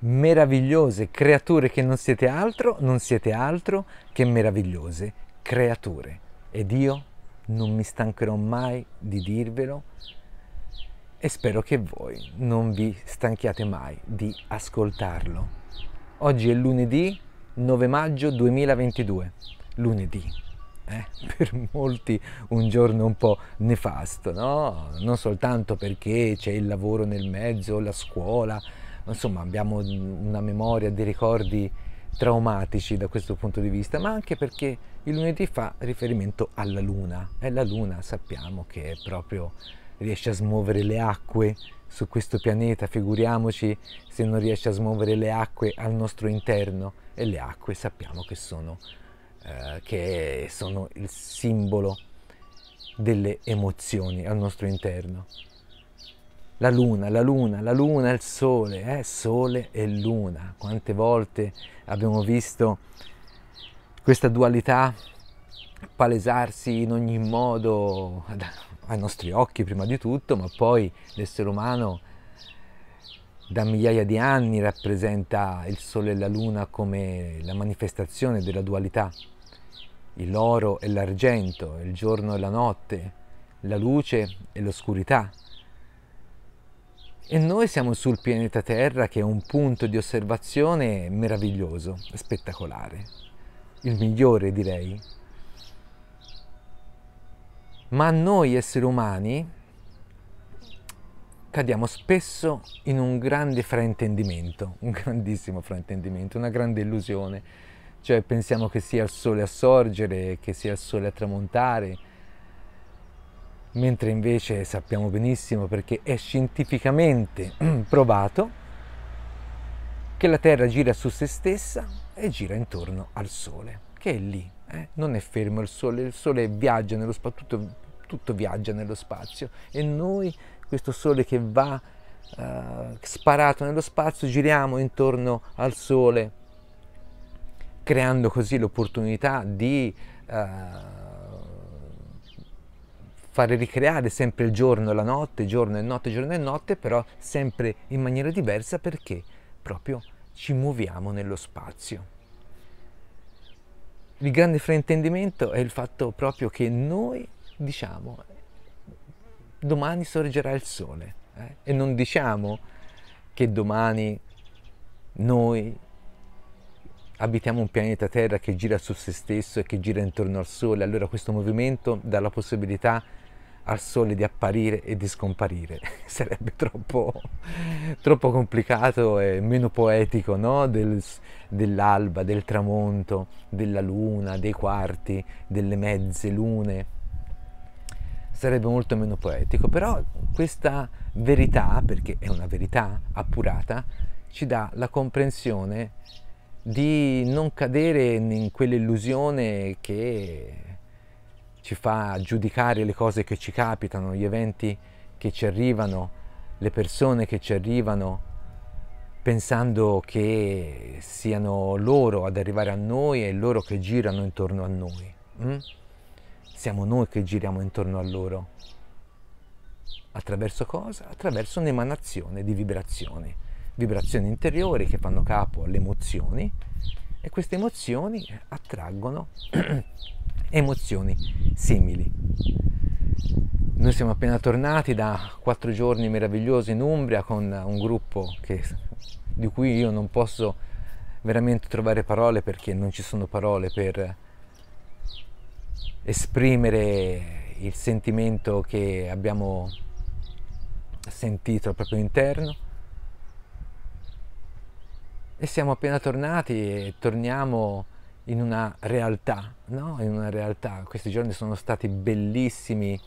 meravigliose creature che non siete altro, non siete altro che meravigliose creature. Ed io non mi stancherò mai di dirvelo e spero che voi non vi stanchiate mai di ascoltarlo. Oggi è lunedì 9 maggio 2022. Lunedì. Eh, per molti un giorno un po' nefasto, no? Non soltanto perché c'è il lavoro nel mezzo, la scuola, insomma abbiamo una memoria, dei ricordi traumatici da questo punto di vista, ma anche perché il lunedì fa riferimento alla luna e la luna sappiamo che proprio riesce a smuovere le acque su questo pianeta, figuriamoci se non riesce a smuovere le acque al nostro interno e le acque sappiamo che sono, eh, che sono il simbolo delle emozioni al nostro interno la luna, la luna, la luna, il sole, eh? sole e luna. Quante volte abbiamo visto questa dualità palesarsi in ogni modo ai nostri occhi prima di tutto, ma poi l'essere umano da migliaia di anni rappresenta il sole e la luna come la manifestazione della dualità, l'oro e l'argento, il giorno e la notte, la luce e l'oscurità, e noi siamo sul pianeta Terra che è un punto di osservazione meraviglioso, spettacolare, il migliore direi. Ma noi esseri umani cadiamo spesso in un grande fraintendimento, un grandissimo fraintendimento, una grande illusione, cioè pensiamo che sia il sole a sorgere, che sia il sole a tramontare, mentre invece sappiamo benissimo perché è scientificamente provato che la Terra gira su se stessa e gira intorno al Sole, che è lì, eh? non è fermo il Sole, il Sole viaggia nello spazio, tutto, tutto, viaggia nello spazio e noi, questo Sole che va eh, sparato nello spazio, giriamo intorno al Sole, creando così l'opportunità di... Eh, fare ricreare sempre il giorno e la notte, giorno e notte, giorno e notte, però sempre in maniera diversa perché proprio ci muoviamo nello spazio. Il grande fraintendimento è il fatto proprio che noi diciamo domani sorgerà il sole eh? e non diciamo che domani noi abitiamo un pianeta Terra che gira su se stesso e che gira intorno al Sole, allora questo movimento dà la possibilità di al sole di apparire e di scomparire. Sarebbe troppo, troppo complicato e meno poetico no? del, dell'alba, del tramonto, della luna, dei quarti, delle mezze lune. Sarebbe molto meno poetico, però questa verità, perché è una verità appurata, ci dà la comprensione di non cadere in quell'illusione che ci fa giudicare le cose che ci capitano, gli eventi che ci arrivano, le persone che ci arrivano, pensando che siano loro ad arrivare a noi e loro che girano intorno a noi. Mm? Siamo noi che giriamo intorno a loro. Attraverso cosa? Attraverso un'emanazione di vibrazioni, vibrazioni interiori che fanno capo alle emozioni e queste emozioni attraggono emozioni simili. Noi siamo appena tornati da quattro giorni meravigliosi in Umbria con un gruppo che, di cui io non posso veramente trovare parole perché non ci sono parole per esprimere il sentimento che abbiamo sentito al proprio interno. E siamo appena tornati e torniamo in una realtà, no? In una realtà. Questi giorni sono stati bellissimi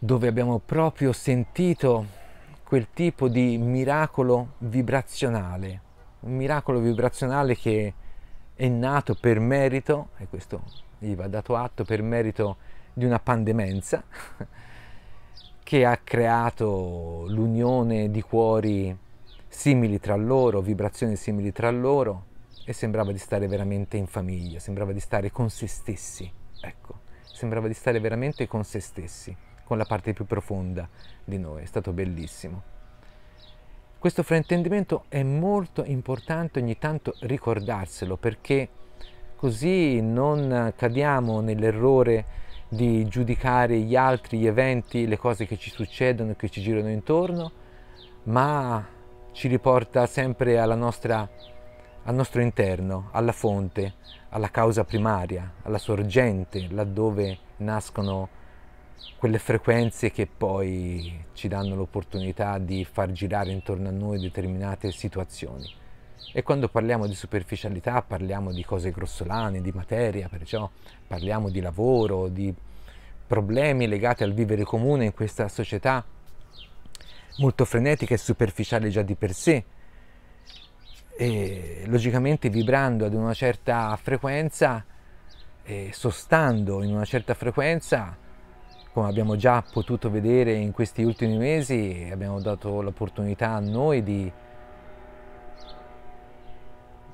dove abbiamo proprio sentito quel tipo di miracolo vibrazionale, un miracolo vibrazionale che è nato per merito, e questo gli va dato atto, per merito di una pandemenza che ha creato l'unione di cuori simili tra loro, vibrazioni simili tra loro, e sembrava di stare veramente in famiglia, sembrava di stare con se stessi, ecco, sembrava di stare veramente con se stessi, con la parte più profonda di noi, è stato bellissimo. Questo fraintendimento è molto importante ogni tanto ricordarselo perché così non cadiamo nell'errore di giudicare gli altri, gli eventi, le cose che ci succedono, che ci girano intorno, ma ci riporta sempre alla nostra al nostro interno, alla fonte, alla causa primaria, alla sorgente, laddove nascono quelle frequenze che poi ci danno l'opportunità di far girare intorno a noi determinate situazioni. E quando parliamo di superficialità parliamo di cose grossolane, di materia, perciò parliamo di lavoro, di problemi legati al vivere comune in questa società molto frenetica e superficiale già di per sé, e logicamente vibrando ad una certa frequenza e sostando in una certa frequenza, come abbiamo già potuto vedere in questi ultimi mesi, abbiamo dato l'opportunità a noi di,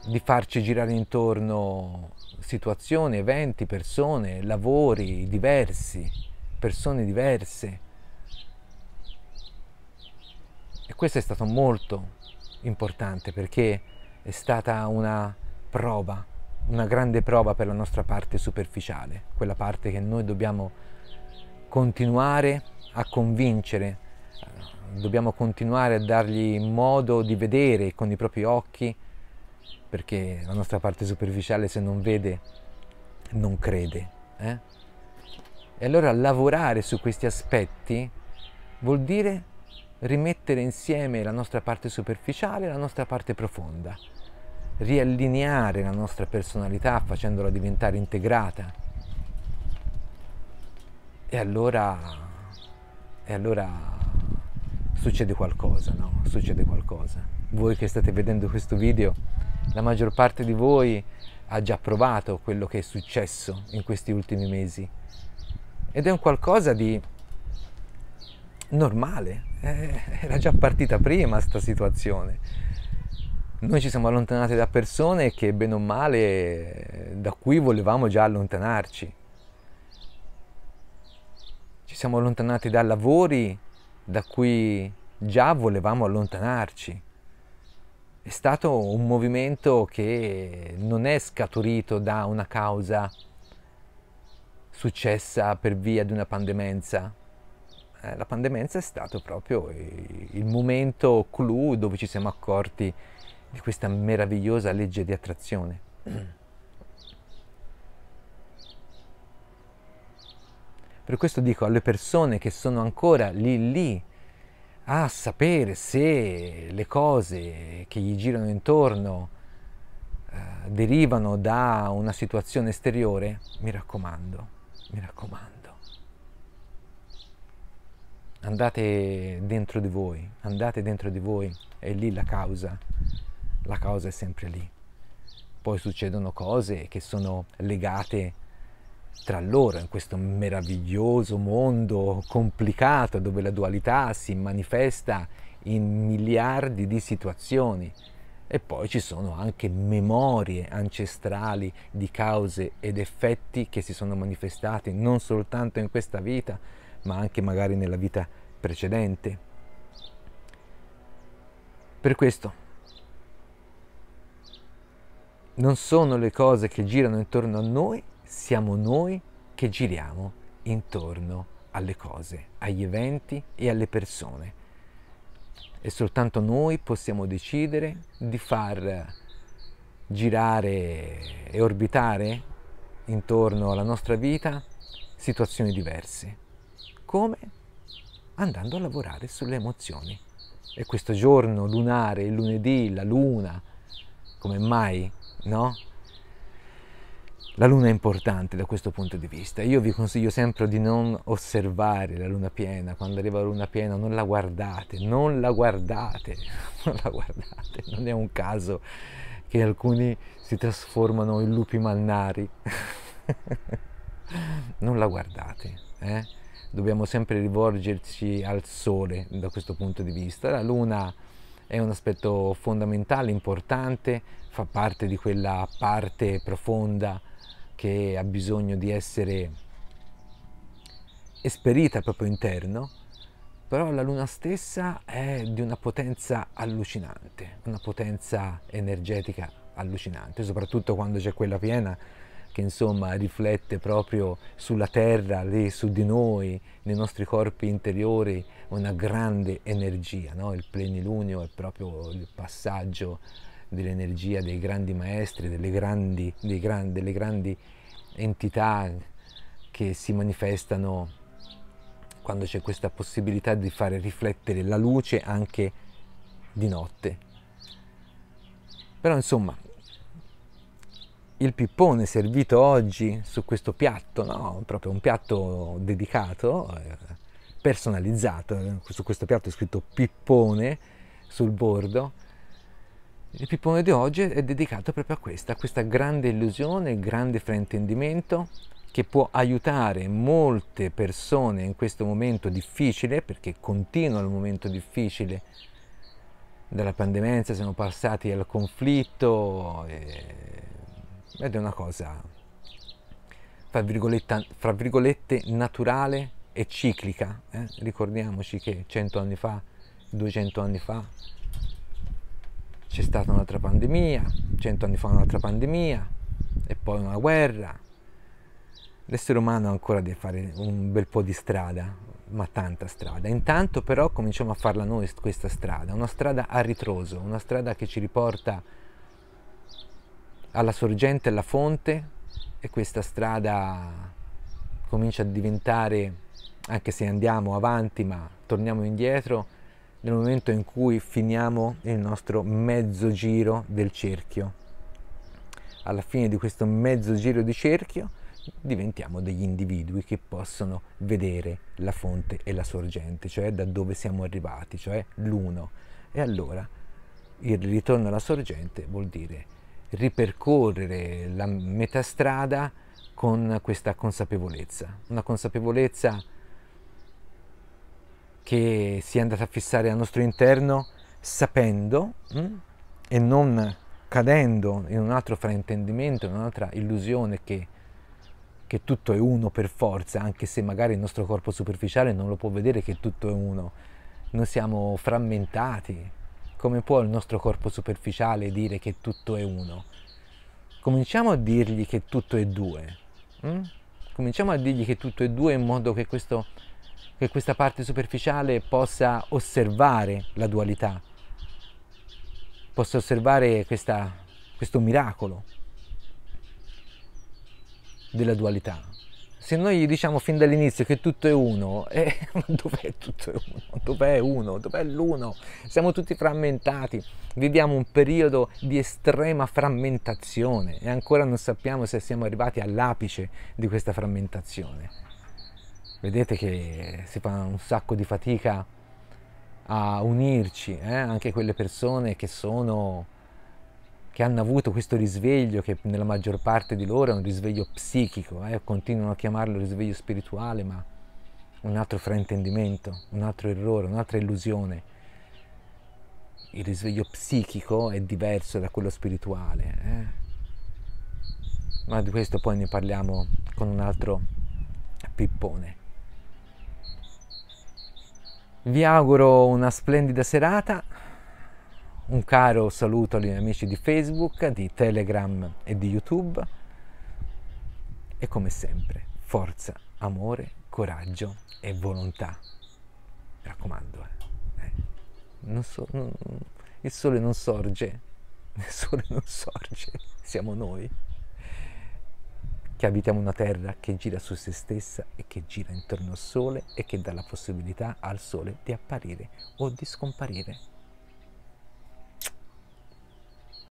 di farci girare intorno situazioni, eventi, persone, lavori diversi, persone diverse. E questo è stato molto, importante perché è stata una prova, una grande prova per la nostra parte superficiale, quella parte che noi dobbiamo continuare a convincere, eh, dobbiamo continuare a dargli modo di vedere con i propri occhi, perché la nostra parte superficiale se non vede non crede. Eh? E allora lavorare su questi aspetti vuol dire rimettere insieme la nostra parte superficiale e la nostra parte profonda, riallineare la nostra personalità facendola diventare integrata. E allora, e allora succede qualcosa, no? Succede qualcosa. Voi che state vedendo questo video, la maggior parte di voi ha già provato quello che è successo in questi ultimi mesi. Ed è un qualcosa di normale, eh, era già partita prima questa situazione. Noi ci siamo allontanati da persone che bene o male da cui volevamo già allontanarci. Ci siamo allontanati da lavori da cui già volevamo allontanarci. È stato un movimento che non è scaturito da una causa successa per via di una pandemenza, eh, la pandemia è stato proprio il momento clou dove ci siamo accorti di questa meravigliosa legge di attrazione. Per questo dico alle persone che sono ancora lì lì a sapere se le cose che gli girano intorno eh, derivano da una situazione esteriore, mi raccomando, mi raccomando andate dentro di voi, andate dentro di voi, è lì la causa, la causa è sempre lì. Poi succedono cose che sono legate tra loro in questo meraviglioso mondo complicato dove la dualità si manifesta in miliardi di situazioni e poi ci sono anche memorie ancestrali di cause ed effetti che si sono manifestati non soltanto in questa vita, ma anche magari nella vita precedente. Per questo non sono le cose che girano intorno a noi, siamo noi che giriamo intorno alle cose, agli eventi e alle persone. E soltanto noi possiamo decidere di far girare e orbitare intorno alla nostra vita situazioni diverse. Come? Andando a lavorare sulle emozioni. E questo giorno lunare, il lunedì, la luna, come mai, no? La luna è importante da questo punto di vista. Io vi consiglio sempre di non osservare la luna piena. Quando arriva la luna piena non la guardate, non la guardate, non la guardate. Non è un caso che alcuni si trasformano in lupi mannari. non la guardate, eh? dobbiamo sempre rivolgerci al sole da questo punto di vista. La luna è un aspetto fondamentale, importante, fa parte di quella parte profonda che ha bisogno di essere esperita al proprio interno, però la luna stessa è di una potenza allucinante, una potenza energetica allucinante, soprattutto quando c'è quella piena che insomma riflette proprio sulla terra, lì, su di noi, nei nostri corpi interiori, una grande energia. No? Il plenilunio è proprio il passaggio dell'energia dei grandi maestri, delle grandi, gran, delle grandi entità che si manifestano quando c'è questa possibilità di fare riflettere la luce anche di notte. Però insomma, il pippone servito oggi su questo piatto, no, proprio un piatto dedicato, eh, personalizzato, eh, su questo piatto è scritto pippone sul bordo, il pippone di oggi è dedicato proprio a questa, a questa grande illusione, grande fraintendimento che può aiutare molte persone in questo momento difficile, perché continua il momento difficile dalla pandemia, siamo passati al conflitto. E eh, ed è una cosa, fra, fra virgolette, naturale e ciclica. Eh? Ricordiamoci che 100 anni fa, 200 anni fa, c'è stata un'altra pandemia, 100 anni fa un'altra pandemia e poi una guerra. L'essere umano ancora deve fare un bel po' di strada, ma tanta strada. Intanto però cominciamo a farla noi questa strada, una strada a ritroso, una strada che ci riporta alla sorgente, alla fonte e questa strada comincia a diventare, anche se andiamo avanti ma torniamo indietro, nel momento in cui finiamo il nostro mezzo giro del cerchio. Alla fine di questo mezzo giro di cerchio diventiamo degli individui che possono vedere la fonte e la sorgente, cioè da dove siamo arrivati, cioè l'uno. E allora il ritorno alla sorgente vuol dire ripercorrere la metà strada con questa consapevolezza, una consapevolezza che si è andata a fissare al nostro interno sapendo mh, mm, e non cadendo in un altro fraintendimento, in un'altra illusione che, che tutto è uno per forza, anche se magari il nostro corpo superficiale non lo può vedere che tutto è uno. Noi siamo frammentati, come può il nostro corpo superficiale dire che tutto è uno? Cominciamo a dirgli che tutto è due. Mm? Cominciamo a dirgli che tutto è due in modo che, questo, che questa parte superficiale possa osservare la dualità, possa osservare questa, questo miracolo della dualità se noi gli diciamo fin dall'inizio che tutto è uno, eh, ma dov'è tutto è uno? Dov'è uno? Dov'è l'uno? Siamo tutti frammentati, viviamo un periodo di estrema frammentazione e ancora non sappiamo se siamo arrivati all'apice di questa frammentazione. Vedete che si fa un sacco di fatica a unirci, eh? anche quelle persone che sono che hanno avuto questo risveglio, che nella maggior parte di loro è un risveglio psichico, eh, continuano a chiamarlo risveglio spirituale, ma un altro fraintendimento, un altro errore, un'altra illusione. Il risveglio psichico è diverso da quello spirituale. Eh? Ma di questo poi ne parliamo con un altro pippone. Vi auguro una splendida serata. Un caro saluto agli amici di Facebook, di Telegram e di YouTube. E come sempre, forza, amore, coraggio e volontà. Mi raccomando, eh. Eh. So, non, il sole non sorge, il sole non sorge, siamo noi che abitiamo una terra che gira su se stessa e che gira intorno al sole e che dà la possibilità al sole di apparire o di scomparire.